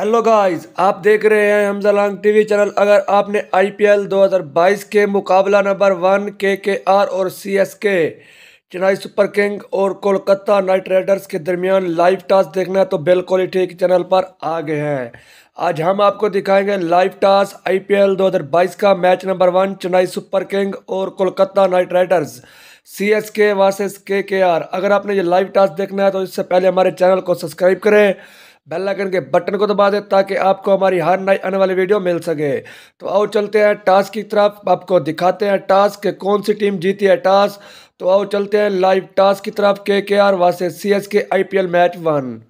hello guys आप देख रहे हैं हमजा लांग टीवी चैनल अगर आपने आईपीएल 2022 के मुकाबला नंबर वन के के आर और सी एस के चेन्नई सुपर किंग और कोलकाता नाइट राइडर्स के दरमियान लाइव टॉस देखना है तो बिल्कुल ही ठीक चैनल पर आ गए हैं आज हम आपको दिखाएंगे लाइव टॉस आईपीएल 2022 का match number one Chennai super king और Kolkata knight riders C S K versus K K are अगर आपने ये लाइव टॉस देखना है तो इससे पहले हमारे चैनल को सब्सक्राइब करें बेल आइकन के बटन को दबा दें ताकि आपको हमारी हर नई आने वाली वीडियो मिल सके तो आओ चलते हैं टास्क की तरफ आपको दिखाते हैं टास्क के कौन सी टीम जीती है टास्क तो आओ चलते हैं लाइव टास्क की तरफ के K are Wasay C S K I P L match one